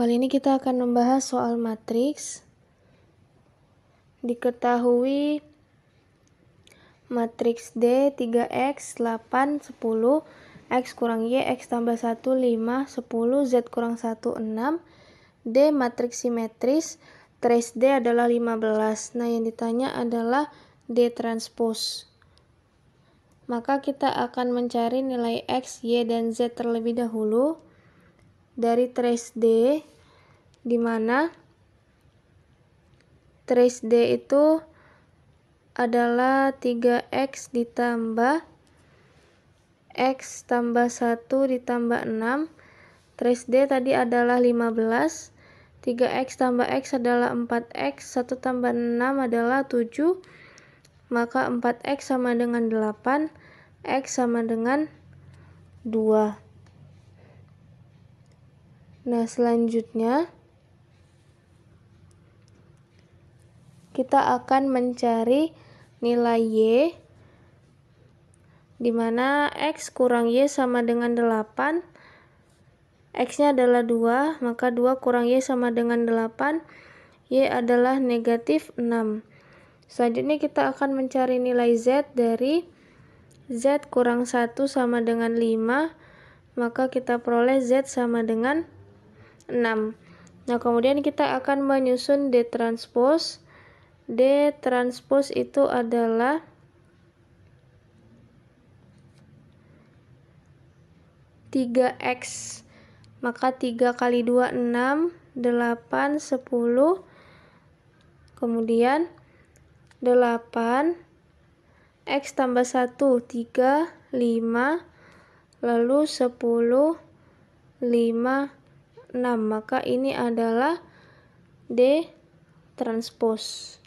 Kali ini kita akan membahas soal matriks. Diketahui matriks D 3x 8 10 x kurang y x tambah 1 5 10 z kurang 1 6 D matriks simetris trace D adalah 15. Nah, yang ditanya adalah D transpose maka kita akan mencari nilai X, Y, dan Z terlebih dahulu dari trace D di mana trace D itu adalah 3x ditambah x tambah 1 ditambah 6 trace D tadi adalah 15 3x tambah x adalah 4x 1 tambah 6 adalah 7 maka 4x sama dengan 8 x sama dengan 2 Nah, selanjutnya kita akan mencari nilai Y di mana X kurang Y sama dengan 8 X-nya adalah 2 maka 2 kurang Y sama dengan 8 Y adalah negatif 6 selanjutnya kita akan mencari nilai Z dari Z kurang 1 sama dengan 5 maka kita peroleh Z sama dengan 6. Nah, kemudian kita akan menyusun D transpose. D transpose itu adalah tiga X maka tiga kali dua enam, delapan sepuluh. kemudian delapan X tambah satu, tiga lima. lalu sepuluh lima. 6 nah, maka ini adalah D transpose